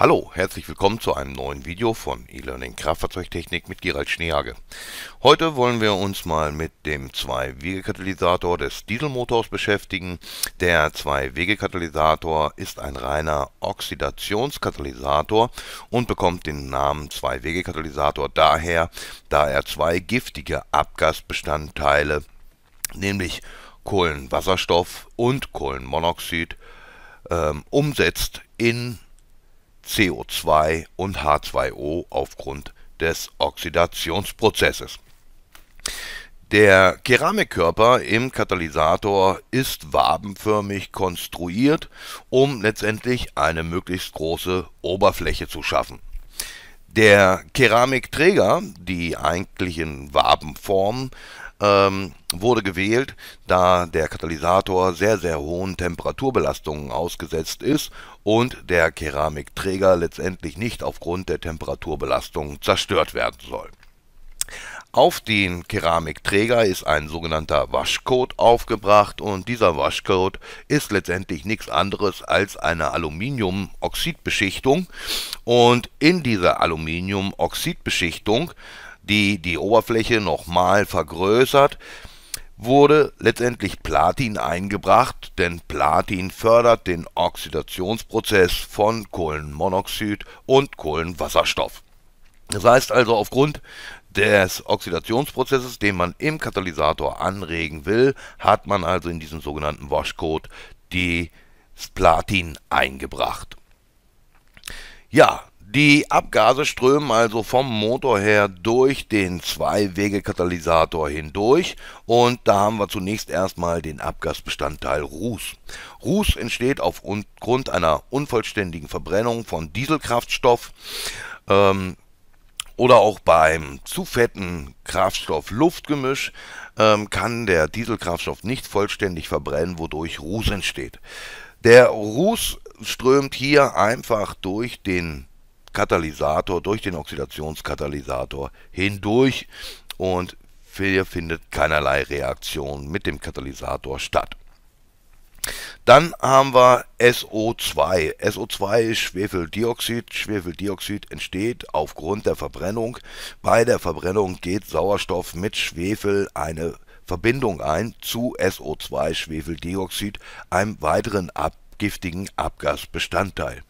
Hallo, herzlich willkommen zu einem neuen Video von E-Learning Kraftfahrzeugtechnik mit Gerald Schneehage. Heute wollen wir uns mal mit dem Zwei-Wege-Katalysator des Dieselmotors beschäftigen. Der Zwei-Wege-Katalysator ist ein reiner Oxidationskatalysator und bekommt den Namen Zwei-Wege-Katalysator daher, da er zwei giftige Abgasbestandteile, nämlich Kohlenwasserstoff und Kohlenmonoxid, ähm, umsetzt in CO2 und H2O aufgrund des Oxidationsprozesses. Der Keramikkörper im Katalysator ist wabenförmig konstruiert, um letztendlich eine möglichst große Oberfläche zu schaffen. Der Keramikträger, die eigentlichen Wabenformen, ähm, wurde gewählt, da der Katalysator sehr, sehr hohen Temperaturbelastungen ausgesetzt ist und der Keramikträger letztendlich nicht aufgrund der Temperaturbelastungen zerstört werden soll. Auf den Keramikträger ist ein sogenannter Waschcoat aufgebracht und dieser Waschcoat ist letztendlich nichts anderes als eine Aluminiumoxidbeschichtung und in dieser Aluminiumoxidbeschichtung die die Oberfläche nochmal vergrößert, wurde letztendlich Platin eingebracht, denn Platin fördert den Oxidationsprozess von Kohlenmonoxid und Kohlenwasserstoff. Das heißt also, aufgrund des Oxidationsprozesses, den man im Katalysator anregen will, hat man also in diesem sogenannten Washcode das Platin eingebracht. Ja, die Abgase strömen also vom Motor her durch den Zwei-Wege-Katalysator hindurch und da haben wir zunächst erstmal den Abgasbestandteil Ruß. Ruß entsteht aufgrund einer unvollständigen Verbrennung von Dieselkraftstoff ähm, oder auch beim zu fetten Kraftstoff-Luftgemisch ähm, kann der Dieselkraftstoff nicht vollständig verbrennen, wodurch Ruß entsteht. Der Ruß strömt hier einfach durch den Katalysator, durch den Oxidationskatalysator hindurch und hier findet keinerlei Reaktion mit dem Katalysator statt. Dann haben wir SO2. SO2 ist Schwefeldioxid. Schwefeldioxid entsteht aufgrund der Verbrennung. Bei der Verbrennung geht Sauerstoff mit Schwefel eine Verbindung ein zu SO2 Schwefeldioxid, einem weiteren Abbau giftigen Abgasbestandteil.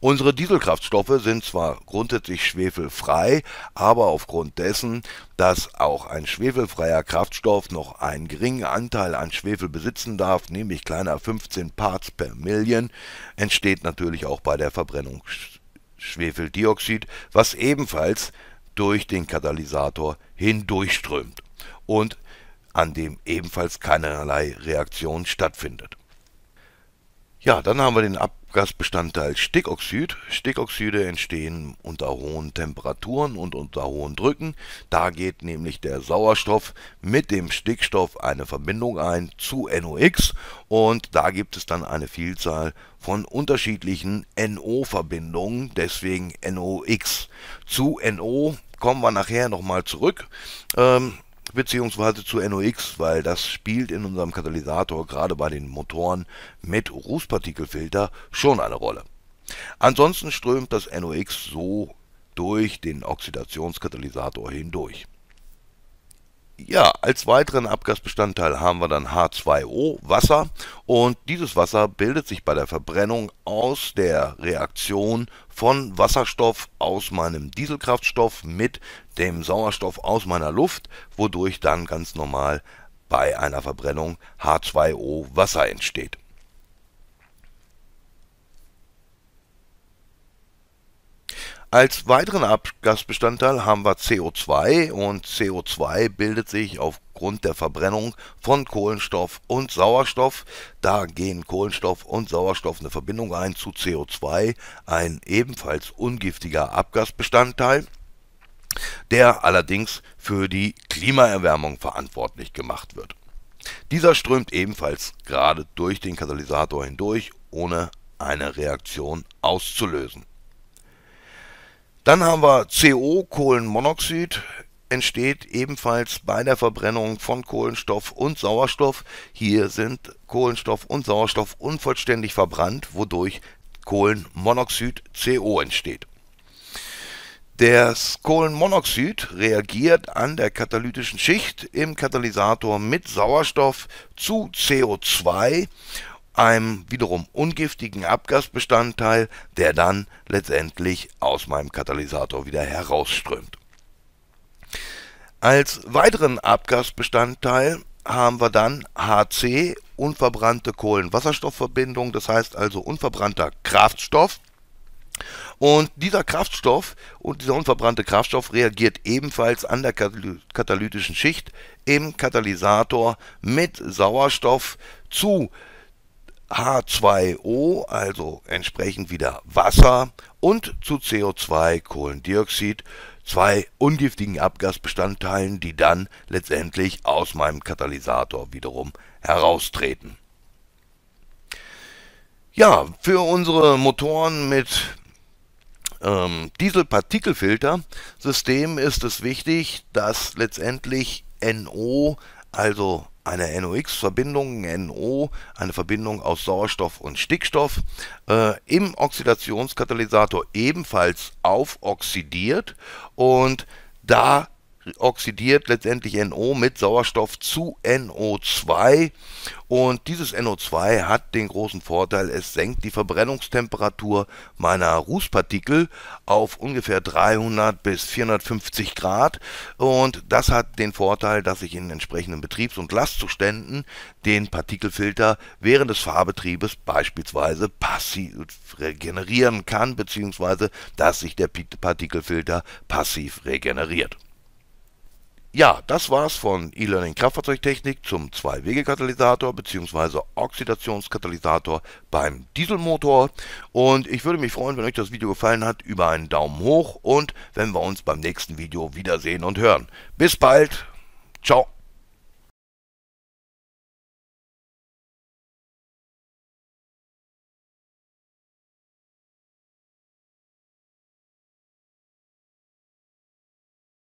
Unsere Dieselkraftstoffe sind zwar grundsätzlich schwefelfrei, aber aufgrund dessen, dass auch ein schwefelfreier Kraftstoff noch einen geringen Anteil an Schwefel besitzen darf, nämlich kleiner 15 Parts per Million, entsteht natürlich auch bei der Verbrennung Schwefeldioxid, was ebenfalls durch den Katalysator hindurchströmt und an dem ebenfalls keinerlei Reaktion stattfindet. Ja, dann haben wir den Abgasbestandteil Stickoxid. Stickoxide entstehen unter hohen Temperaturen und unter hohen Drücken. Da geht nämlich der Sauerstoff mit dem Stickstoff eine Verbindung ein zu NOx und da gibt es dann eine Vielzahl von unterschiedlichen NO-Verbindungen, deswegen NOx. Zu NO kommen wir nachher nochmal zurück. Ähm, beziehungsweise zu NOx, weil das spielt in unserem Katalysator gerade bei den Motoren mit Rußpartikelfilter schon eine Rolle. Ansonsten strömt das NOx so durch den Oxidationskatalysator hindurch ja, als weiteren Abgasbestandteil haben wir dann H2O, Wasser. Und dieses Wasser bildet sich bei der Verbrennung aus der Reaktion von Wasserstoff aus meinem Dieselkraftstoff mit dem Sauerstoff aus meiner Luft, wodurch dann ganz normal bei einer Verbrennung H2O Wasser entsteht. Als weiteren Abgasbestandteil haben wir CO2 und CO2 bildet sich aufgrund der Verbrennung von Kohlenstoff und Sauerstoff. Da gehen Kohlenstoff und Sauerstoff eine Verbindung ein zu CO2, ein ebenfalls ungiftiger Abgasbestandteil der allerdings für die Klimaerwärmung verantwortlich gemacht wird. Dieser strömt ebenfalls gerade durch den Katalysator hindurch, ohne eine Reaktion auszulösen. Dann haben wir CO, Kohlenmonoxid, entsteht ebenfalls bei der Verbrennung von Kohlenstoff und Sauerstoff. Hier sind Kohlenstoff und Sauerstoff unvollständig verbrannt, wodurch Kohlenmonoxid CO entsteht. Das Kohlenmonoxid reagiert an der katalytischen Schicht im Katalysator mit Sauerstoff zu CO2 einem wiederum ungiftigen Abgasbestandteil, der dann letztendlich aus meinem Katalysator wieder herausströmt. Als weiteren Abgasbestandteil haben wir dann HC, unverbrannte Kohlenwasserstoffverbindung, das heißt also unverbrannter Kraftstoff. Und dieser Kraftstoff und dieser unverbrannte Kraftstoff reagiert ebenfalls an der katalytischen Schicht im Katalysator mit Sauerstoff zu H2O, also entsprechend wieder Wasser, und zu CO2, Kohlendioxid, zwei ungiftigen Abgasbestandteilen, die dann letztendlich aus meinem Katalysator wiederum heraustreten. Ja, für unsere Motoren mit ähm, Dieselpartikelfilter-System ist es wichtig, dass letztendlich NO also eine NOx-Verbindung, NO, eine Verbindung aus Sauerstoff und Stickstoff, äh, im Oxidationskatalysator ebenfalls aufoxidiert und da oxidiert letztendlich NO mit Sauerstoff zu NO2 und dieses NO2 hat den großen Vorteil, es senkt die Verbrennungstemperatur meiner Rußpartikel auf ungefähr 300 bis 450 Grad und das hat den Vorteil, dass ich in entsprechenden Betriebs- und Lastzuständen den Partikelfilter während des Fahrbetriebes beispielsweise passiv regenerieren kann, beziehungsweise dass sich der Partikelfilter passiv regeneriert. Ja, das war's von E-Learning Kraftfahrzeugtechnik zum Zwei-Wege-Katalysator bzw. Oxidationskatalysator beim Dieselmotor. Und ich würde mich freuen, wenn euch das Video gefallen hat, über einen Daumen hoch und wenn wir uns beim nächsten Video wiedersehen und hören. Bis bald. Ciao.